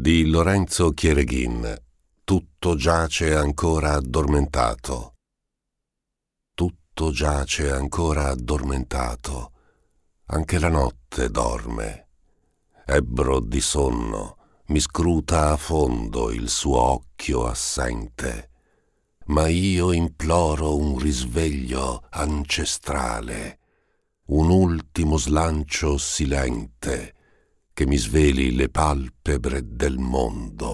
di Lorenzo Chiereghin. Tutto giace ancora addormentato. Tutto giace ancora addormentato. Anche la notte dorme. Ebbro di sonno, mi scruta a fondo il suo occhio assente. Ma io imploro un risveglio ancestrale, un ultimo slancio silente che mi sveli le palpebre del mondo.